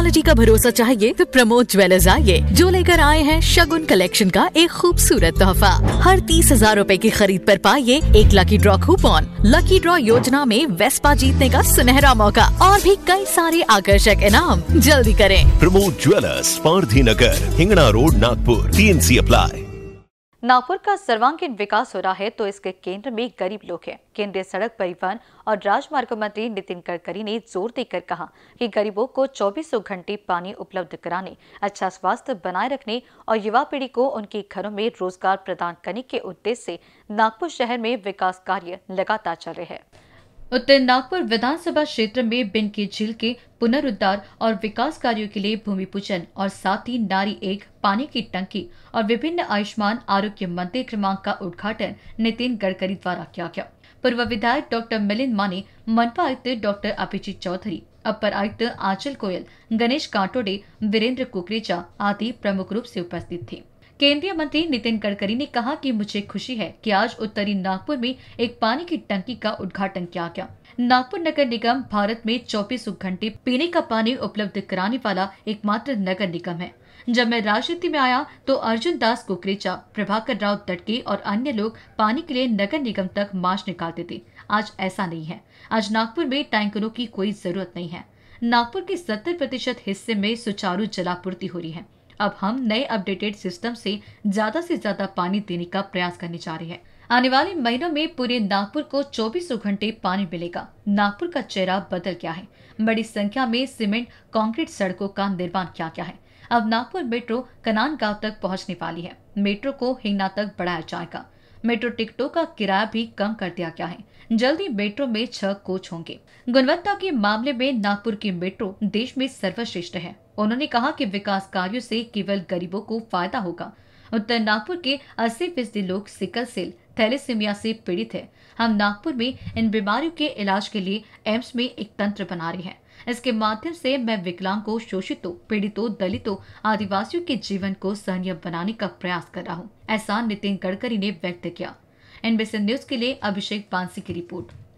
quality का भरोसा चाहिए तो प्रमोद ज्वेलर्स आइए जो लेकर आए हैं शगुन कलेक्शन का एक खूबसूरत तोहफा हर तीस हजार रूपए की खरीद पर पाइए एक lucky draw coupon lucky draw योजना में वेस्पा जीतने का सुनहरा मौका और भी कई सारे आकर्षक इनाम जल्दी करें Pramod jewellers Pardhi Nagar Hingna road Nagpur T N C apply Nagpur का सर्वांगीण विकास हो रहा है तो इसके केंद्र में गरीब लोग हैं केंद्रीय सड़क परिवहन और राजमार्ग मंत्री नितिन गडकरी ने जोर देकर कहा कि गरीबों को चौबीसों घंटे पानी उपलब्ध कराने अच्छा स्वास्थ्य बनाए रखने और युवा पीढ़ी को उनके घरों में रोजगार प्रदान करने के उद्देश्य से नागपुर शहर में विकास कार्य लगातार चल रहे हैं उत्तर नागपुर विधानसभा क्षेत्र में बिन के झील के पुनरुद्धार और विकास कार्यों के लिए भूमि पूजन और साथ ही नारी एक पानी की टंकी और विभिन्न आयुष्मान आरोग्य मंत्री क्रमांक का उद्घाटन नितिन गडकरी द्वारा किया गया पूर्व विधायक डॉक्टर मिलिंद माने मनपा आयुक्त डॉक्टर अभिजीत चौधरी अपर आयुक्त आंचल गोयल गणेश कांटोडे वीरेंद्र कुकरेजा आदि प्रमुख रूप से उपस्थित थे केंद्रीय मंत्री नितिन गडकरी ने कहा कि मुझे खुशी है कि आज उत्तरी नागपुर में एक पानी की टंकी का उद्घाटन किया गया नागपुर नगर निगम भारत में चौबीस घंटे पीने का पानी उपलब्ध कराने वाला एकमात्र नगर निगम है जब मैं राजनीति में आया तो अर्जुन दास कुकरेचा प्रभाकर राव तटके और अन्य लोग पानी के लिए नगर निगम तक मार्च निकालते थे आज ऐसा नहीं है आज नागपुर में टैंकरों की कोई जरूरत नहीं है नागपुर के सत्तर प्रतिशत हिस्से में सुचारू जलापूर्ति हो रही है अब हम नए अपडेटेड सिस्टम से ज्यादा से ज्यादा पानी देने का प्रयास करने जा रहे हैं आने वाले महीनों में पूरे नागपुर को चौबीसों घंटे पानी मिलेगा नागपुर का चेहरा बदल गया है बड़ी संख्या में सीमेंट कंक्रीट सड़कों का निर्माण किया गया है अब नागपुर मेट्रो कनान गांव तक पहुंचने वाली है मेट्रो को हिंगना तक बढ़ाया जाएगा मेट्रो टिकटों का किराया भी कम कर दिया गया है जल्दी मेट्रो में छह कोच होंगे गुणवत्ता के मामले में नागपुर की मेट्रो देश में सर्वश्रेष्ठ है उन्होंने कहा कि विकास कार्यों से केवल गरीबों को फायदा होगा उत्तर नागपुर के अस्सी फीसदी लोग सिकल सेल थैलेसीमिया से पीड़ित है हम नागपुर में इन बीमारियों के इलाज के लिए एम्स में एक तंत्र बना रहे हैं इसके माध्यम से मैं विकलांगों शोषितों पीड़ितों दलितों आदिवासियों के जीवन को सहनीय बनाने का प्रयास कर रहा हूँ ऐसा नितिन गडकरी ने व्यक्त किया एनबीसी न्यूज के लिए अभिषेक पानसी की रिपोर्ट